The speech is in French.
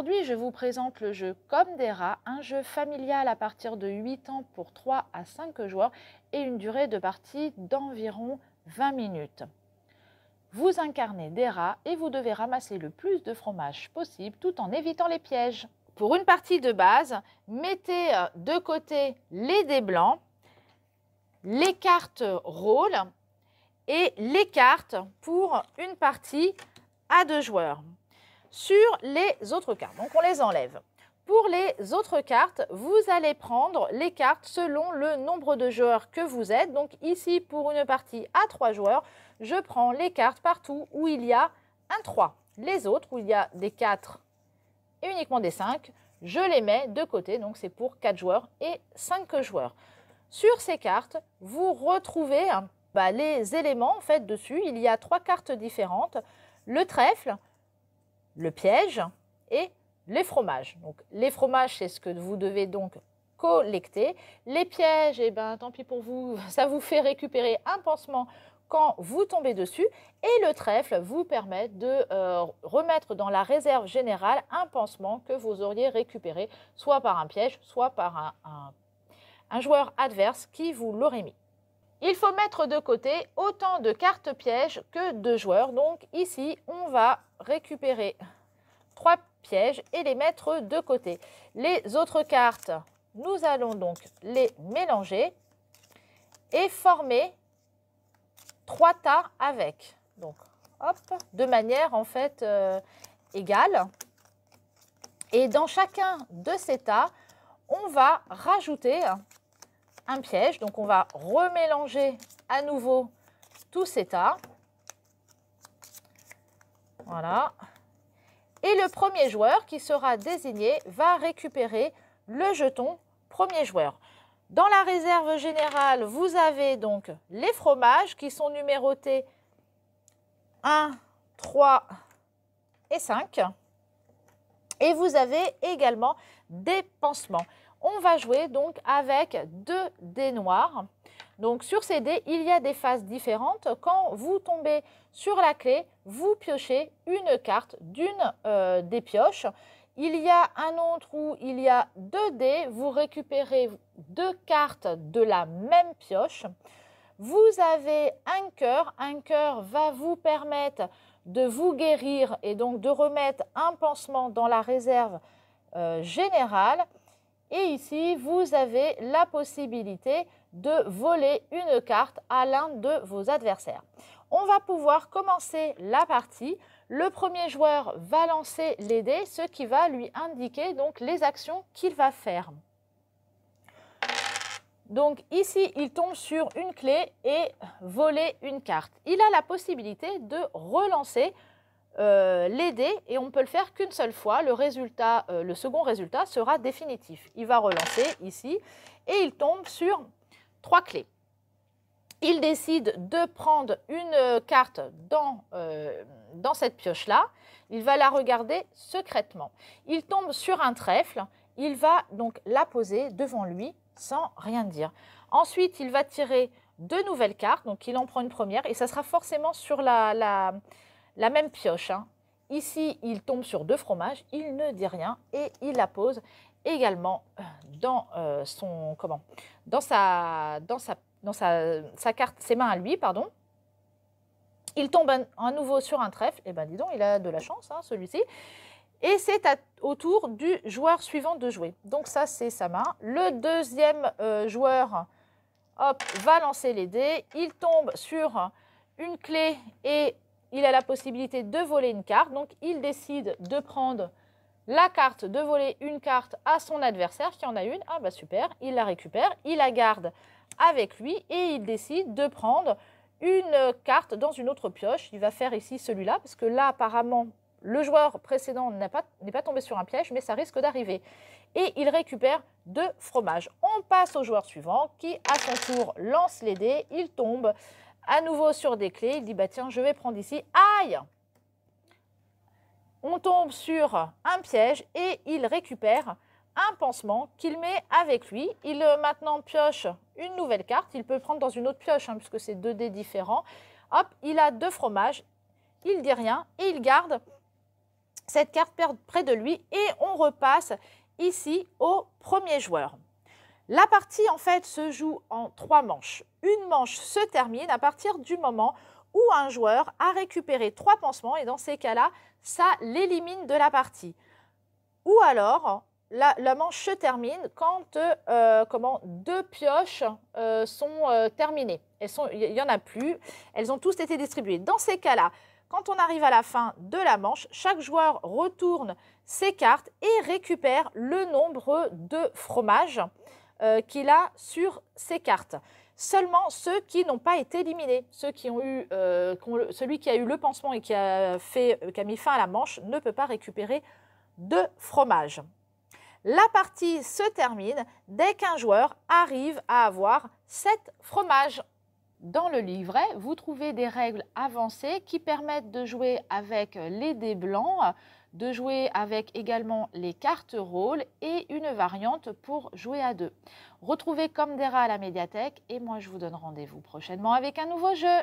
Aujourd'hui, je vous présente le jeu Comme des rats, un jeu familial à partir de 8 ans pour 3 à 5 joueurs et une durée de partie d'environ 20 minutes. Vous incarnez des rats et vous devez ramasser le plus de fromage possible tout en évitant les pièges. Pour une partie de base, mettez euh, de côté les dés blancs, les cartes rôles et les cartes pour une partie à deux joueurs sur les autres cartes. Donc on les enlève. Pour les autres cartes, vous allez prendre les cartes selon le nombre de joueurs que vous êtes. Donc ici, pour une partie à 3 joueurs, je prends les cartes partout où il y a un 3. Les autres, où il y a des 4 et uniquement des 5, je les mets de côté. Donc c'est pour 4 joueurs et 5 joueurs. Sur ces cartes, vous retrouvez hein, bah, les éléments fait dessus. Il y a trois cartes différentes. Le trèfle, le piège et les fromages. Donc les fromages, c'est ce que vous devez donc collecter. Les pièges, et eh ben, tant pis pour vous, ça vous fait récupérer un pansement quand vous tombez dessus. Et le trèfle vous permet de euh, remettre dans la réserve générale un pansement que vous auriez récupéré, soit par un piège, soit par un, un, un joueur adverse qui vous l'aurait mis. Il faut mettre de côté autant de cartes pièges que de joueurs. Donc ici, on va récupérer pièges et les mettre de côté. Les autres cartes, nous allons donc les mélanger et former trois tas avec. Donc, hop, de manière en fait euh, égale. Et dans chacun de ces tas, on va rajouter un piège. Donc, on va remélanger à nouveau tous ces tas. Voilà, et le premier joueur qui sera désigné va récupérer le jeton premier joueur. Dans la réserve générale, vous avez donc les fromages qui sont numérotés 1, 3 et 5. Et vous avez également des pansements. On va jouer donc avec deux dés noirs. Donc sur ces dés, il y a des phases différentes. Quand vous tombez sur la clé, vous piochez une carte d'une euh, des pioches. Il y a un autre où il y a deux dés, vous récupérez deux cartes de la même pioche. Vous avez un cœur, un cœur va vous permettre de vous guérir et donc de remettre un pansement dans la réserve euh, générale. Et ici, vous avez la possibilité de voler une carte à l'un de vos adversaires. On va pouvoir commencer la partie. Le premier joueur va lancer les dés, ce qui va lui indiquer donc les actions qu'il va faire. Donc ici, il tombe sur une clé et voler une carte. Il a la possibilité de relancer euh, l'aider et on peut le faire qu'une seule fois. Le, résultat, euh, le second résultat sera définitif. Il va relancer ici et il tombe sur trois clés. Il décide de prendre une euh, carte dans, dans cette pioche-là. Il va la regarder secrètement. Il tombe sur un trèfle. Il va donc la poser devant lui sans rien dire. Ensuite, il va tirer deux nouvelles cartes. Donc, il en prend une première et ça sera forcément sur la la même pioche. Hein. Ici, il tombe sur deux fromages, il ne dit rien et il la pose également euh, dans euh, son comment dans sa dans sa dans sa, carte ses mains à lui pardon il tombe à nouveau sur un trèfle et eh ben dis donc il a de la chance hein, celui-ci et c'est au tour du joueur suivant de jouer donc ça c'est sa main le deuxième euh, joueur hop va lancer les dés il tombe sur une clé et il a la possibilité de voler une carte. Donc, il décide de prendre la carte, de voler une carte à son adversaire qui en a une. Ah bah super, il la récupère, il la garde avec lui et il décide de prendre une carte dans une autre pioche. Il va faire ici celui-là parce que là, apparemment, le joueur précédent n'est pas, pas tombé sur un piège, mais ça risque d'arriver. Et il récupère deux fromages. On passe au joueur suivant qui, à son tour, lance les dés. Il tombe à nouveau sur des clés. Il dit, bah tiens, je vais prendre ici. Aïe On tombe sur un piège et il récupère un pansement qu'il met avec lui. Il euh, maintenant pioche une nouvelle carte. Il peut prendre dans une autre pioche, hein, puisque c'est deux dés différents. Hop, il a deux fromages. Il dit rien et il garde cette carte près de lui. Et on repasse ici au premier joueur. La partie en fait se joue en trois manches. Une manche se termine à partir du moment où un joueur a récupéré trois pansements et dans ces cas-là, ça l'élimine de la partie. Ou alors, la, manche se termine quand euh, deux pioches euh, sont euh, terminées. Il n'y en a plus, elles ont tous été distribuées. Dans ces cas-là, quand on arrive à la fin de la manche, chaque joueur retourne ses cartes et récupère le nombre de fromages. Euh, qu'il a sur ses cartes. Seulement ceux qui n'ont pas été éliminés, ceux qui ont euh, celui qui a eu le pansement et qui a, fait, euh, qui a mis fin à la manche ne peut pas récupérer de fromage. La partie se termine dès qu'un joueur arrive à avoir 7 fromages dans le livret, vous trouvez des règles avancées qui permettent de jouer avec les dés blancs, de jouer avec également les cartes rôles et une variante pour jouer à deux. Retrouvez comme des rats à la médiathèque et moi je vous donne rendez-vous prochainement avec un nouveau jeu.